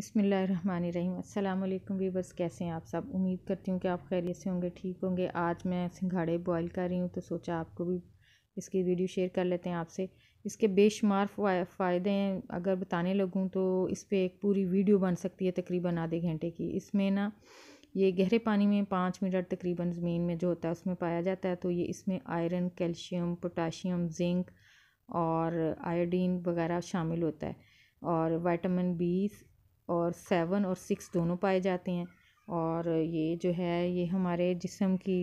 अस्सलाम वालेकुम वीवर्स कैसे हैं आप सब उम्मीद करती हूँ कि आप खैरियत से होंगे ठीक होंगे आज मैं सिंघाड़े बॉईल कर रही हूँ तो सोचा आपको भी इसकी वीडियो शेयर कर लेते हैं आपसे इसके बेशुमार फ़ायदे हैं अगर बताने लगूँ तो इस पर एक पूरी वीडियो बन सकती है तकरीबन आधे घंटे की इसमें ना ये गहरे पानी में पाँच मिनट तकरीबन ज़मीन में जो होता है उसमें पाया जाता है तो ये इसमें आयरन कैल्शियम पोटाशियम जिंक और आयोडीन वगैरह शामिल होता है और वाइटामिन बी और सेवन और सिक्स दोनों पाए जाते हैं और ये जो है ये हमारे जिसम की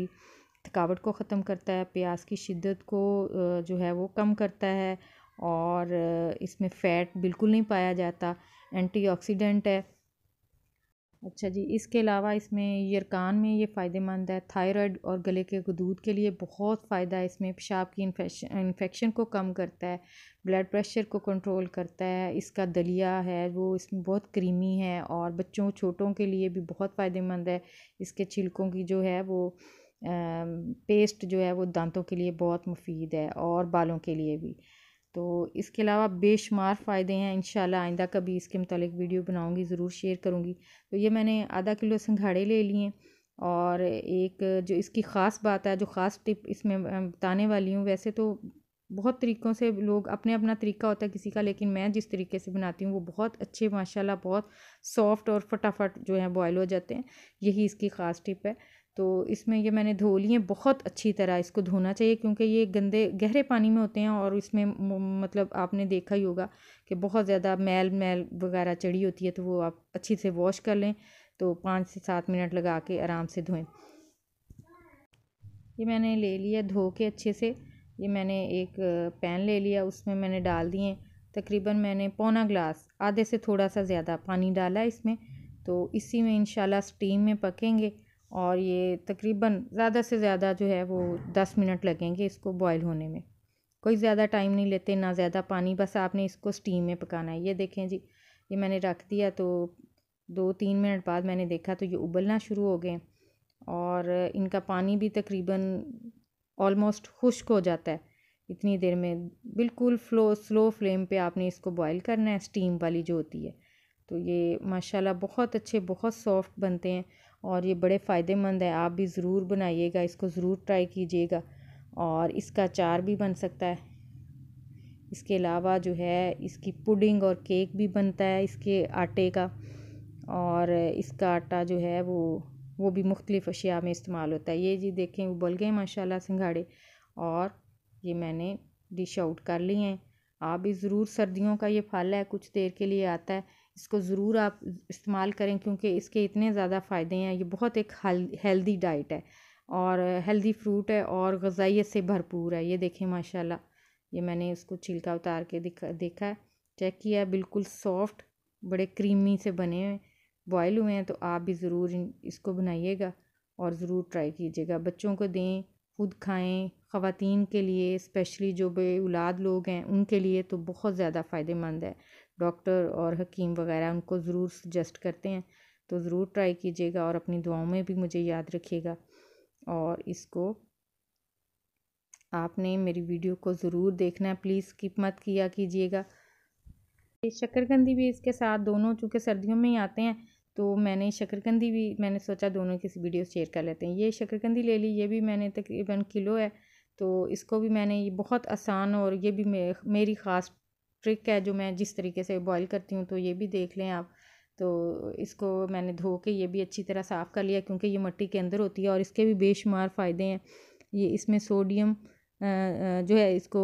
थकावट को ख़त्म करता है प्यास की शिद्दत को जो है वो कम करता है और इसमें फ़ैट बिल्कुल नहीं पाया जाता एंटीऑक्सीडेंट है अच्छा जी इसके अलावा इसमें यरकान में ये फ़ायदेमंद है थायराइड और गले के दूध के लिए बहुत फ़ायदा है इसमें पेशाब की इन्फेक्शन को कम करता है ब्लड प्रेशर को कंट्रोल करता है इसका दलिया है वो इसमें बहुत क्रीमी है और बच्चों छोटों के लिए भी बहुत फ़ायदेमंद है इसके छिलकों की जो है वो पेस्ट जो है वो दांतों के लिए बहुत मुफीद है और बालों के लिए भी तो इसके अलावा बेशुमार फ़ायदे हैं इन आइंदा कभी इसके मतलब वीडियो बनाऊँगी ज़रूर शेयर करूँगी तो ये मैंने आधा किलो संघाड़े ले लिए और एक जो इसकी ख़ास बात है जो ख़ास टिप इसमें बताने वाली हूँ वैसे तो बहुत तरीक़ों से लोग अपने अपना तरीका होता है किसी का लेकिन मैं जिस तरीके से बनाती हूँ वो बहुत अच्छे माशाल्लाह बहुत सॉफ्ट और फटाफट जो है बॉयल हो जाते हैं यही इसकी ख़ास टिप है तो इसमें ये मैंने धो लिए बहुत अच्छी तरह इसको धोना चाहिए क्योंकि ये गंदे गहरे पानी में होते हैं और इसमें मतलब आपने देखा ही होगा कि बहुत ज़्यादा मैल मैल वगैरह चढ़ी होती है तो वो आप अच्छी से वॉश कर लें तो पाँच से सात मिनट लगा के आराम से धोएं ये मैंने ले लिया धो के अच्छे से ये मैंने एक पैन ले लिया उसमें मैंने डाल दिए तकरीबन मैंने पौना ग्लास आधे से थोड़ा सा ज़्यादा पानी डाला इसमें तो इसी में इन स्टीम में पकेंगे और ये तकरीबन ज़्यादा से ज़्यादा जो है वो दस मिनट लगेंगे इसको बॉयल होने में कोई ज़्यादा टाइम नहीं लेते ना ज़्यादा पानी बस आपने इसको स्टीम में पकाना है ये देखें जी ये मैंने रख दिया तो दो तीन मिनट बाद मैंने देखा तो ये उबलना शुरू हो गए और इनका पानी भी तकरीबन ऑलमोस्ट खुश्क हो जाता है इतनी देर में बिल्कुल फ्लो स्लो फ्लेम पे आपने इसको बॉईल करना है स्टीम वाली जो होती है तो ये माशाल्लाह बहुत अच्छे बहुत सॉफ्ट बनते हैं और ये बड़े फ़ायदेमंद है आप भी ज़रूर बनाइएगा इसको ज़रूर ट्राई कीजिएगा और इसका अचार भी बन सकता है इसके अलावा जो है इसकी पुडिंग और केक भी बनता है इसके आटे का और इसका आटा जो है वो वो भी मुख्तलिफ़ अशिया में इस्तेमाल होता है ये जी देखें उबल गए माशाल्लाह सिंघाड़े और ये मैंने डिश आउट कर लिए हैं आप भी ज़रूर सर्दियों का ये फल है कुछ देर के लिए आता है इसको ज़रूर आप इस्तेमाल करें क्योंकि इसके इतने ज़्यादा फ़ायदे हैं ये बहुत एक हेल्दी डाइट है और हेल्दी फ्रूट है और गजाइत से भरपूर है ये देखें माशाल्लाह ये मैंने इसको छिलका उतार के दिखा देखा है चेक किया बिल्कुल सॉफ्ट बड़े क्रीमी से बने हुए बॉयल हुए हैं तो आप भी ज़रूर इसको बनाइएगा और ज़रूर ट्राई कीजिएगा बच्चों को दें ख़ुद खाएँ ख़वान के लिए स्पेशली जो बे औलाद लोग हैं उनके लिए तो बहुत ज़्यादा फ़ायदेमंद है डॉक्टर और हकीम वग़ैरह उनको ज़रूर सजेस्ट करते हैं तो ज़रूर ट्राई कीजिएगा और अपनी दुआओं में भी मुझे याद रखिएगा और इसको आपने मेरी वीडियो को ज़रूर देखना है प्लीज़ स्किप मत किया कीजिएगा शक्करकंदी भी इसके साथ दोनों चूँकि सर्दियों में ही आते हैं तो मैंने शकरकंदी भी मैंने सोचा दोनों की वीडियो शेयर कर लेते हैं ये शकरकंदी ले ली ये भी मैंने तकरीबन किलो है तो इसको भी मैंने ये बहुत आसान और ये भी मे, मेरी ख़ास ट्रिक है जो मैं जिस तरीके से बॉईल करती हूँ तो ये भी देख लें आप तो इसको मैंने धो के ये भी अच्छी तरह साफ़ कर लिया क्योंकि ये मट्टी के अंदर होती है और इसके भी बेशुमार फ़ायदे हैं ये इसमें सोडियम जो है इसको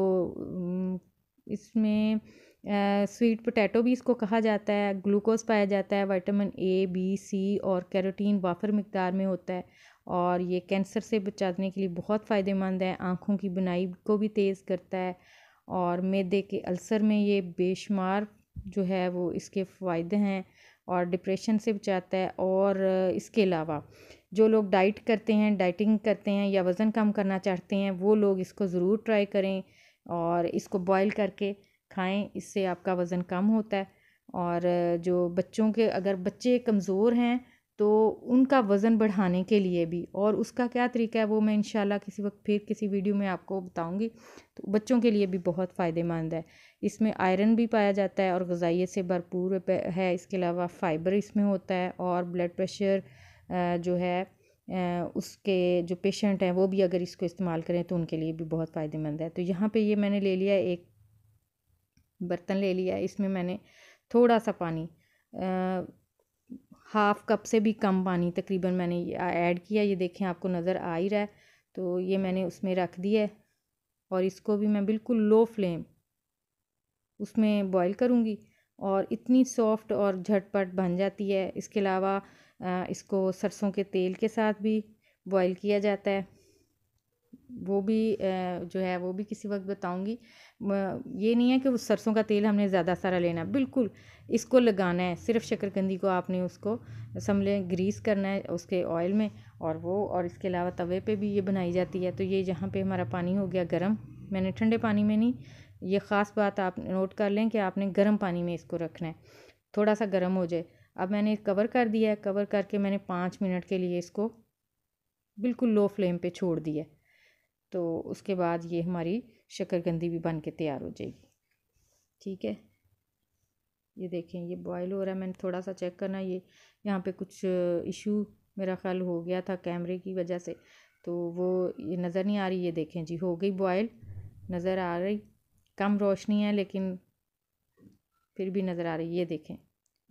इसमें स्वीट पोटैटो भी इसको कहा जाता है ग्लूकोज पाया जाता है विटामिन ए बी सी और कैरोटीन वाफर मकदार में होता है और ये कैंसर से बचाने के लिए बहुत फ़ायदेमंद है आँखों की बुनाई को भी तेज़ करता है और मैदे के अल्सर में ये बेशुमार जो है वो इसके फ़ायदे हैं और डिप्रेशन से बचाता है और इसके अलावा जो लोग डाइट करते हैं डाइटिंग करते हैं या वज़न कम करना चाहते हैं वो लोग इसको ज़रूर ट्राई करें और इसको बॉईल करके खाएं इससे आपका वज़न कम होता है और जो बच्चों के अगर बच्चे कमज़ोर हैं तो उनका वज़न बढ़ाने के लिए भी और उसका क्या तरीका है वो मैं इंशाल्लाह किसी वक्त फिर किसी वीडियो में आपको बताऊंगी तो बच्चों के लिए भी बहुत फ़ायदेमंद है इसमें आयरन भी पाया जाता है और गजाइत से भरपूर है इसके अलावा फ़ाइबर इसमें होता है और ब्लड प्रेशर जो है उसके जो पेशेंट हैं वो भी अगर इसको इस्तेमाल करें तो उनके लिए भी बहुत फ़ायदेमंद है तो यहाँ पे ये मैंने ले लिया एक बर्तन ले लिया इसमें मैंने थोड़ा सा पानी हाफ़ कप से भी कम पानी तकरीबन मैंने ऐड किया ये देखें आपको नज़र आ ही रहा है तो ये मैंने उसमें रख दिया है और इसको भी मैं बिल्कुल लो फ्लेम उसमें बॉईल करूँगी और इतनी सॉफ्ट और झटपट बन जाती है इसके अलावा इसको सरसों के तेल के साथ भी बॉईल किया जाता है वो भी जो है वो भी किसी वक्त बताऊंगी ये नहीं है कि उस सरसों का तेल हमने ज़्यादा सारा लेना है बिल्कुल इसको लगाना है सिर्फ शक्करकंदी को आपने उसको समझ ग्रीस करना है उसके ऑयल में और वो और इसके अलावा तवे पे भी ये बनाई जाती है तो ये जहाँ पे हमारा पानी हो गया गर्म मैंने ठंडे पानी में नहीं ये ख़ास बात आप नोट कर लें कि आपने गर्म पानी में इसको रखना है थोड़ा सा गर्म हो जाए अब मैंने कवर कर दिया है कवर करके मैंने पाँच मिनट के लिए इसको बिल्कुल लो फ्लेम पर छोड़ दिया है तो उसके बाद ये हमारी शक्करकंदी भी बन के तैयार हो जाएगी ठीक है ये देखें ये बॉयल हो रहा है मैंने थोड़ा सा चेक करना ये यहाँ पे कुछ इशू मेरा ख्याल हो गया था कैमरे की वजह से तो वो ये नज़र नहीं आ रही ये देखें जी हो गई बॉयल नज़र आ रही कम रोशनी है लेकिन फिर भी नज़र आ रही ये देखें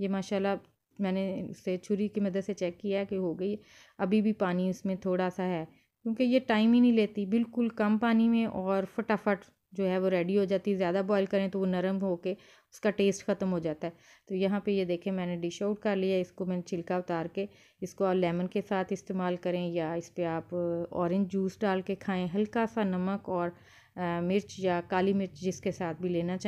ये माशाल्लाह मैंने उससे छुरी की मदद से चेक किया कि हो गई अभी भी पानी उसमें थोड़ा सा है क्योंकि ये टाइम ही नहीं लेती बिल्कुल कम पानी में और फटाफट जो है वो रेडी हो जाती है ज़्यादा बॉयल करें तो वो नरम हो के उसका टेस्ट ख़त्म हो जाता है तो यहाँ पे ये देखें मैंने डिश आउट कर लिया इसको मैंने छिलका उतार के इसको आप लेमन के साथ इस्तेमाल करें या इस पर आप ऑरेंज जूस डाल के खाएँ हल्का सा नमक और आ, मिर्च या काली मिर्च जिसके साथ भी लेना चाहिए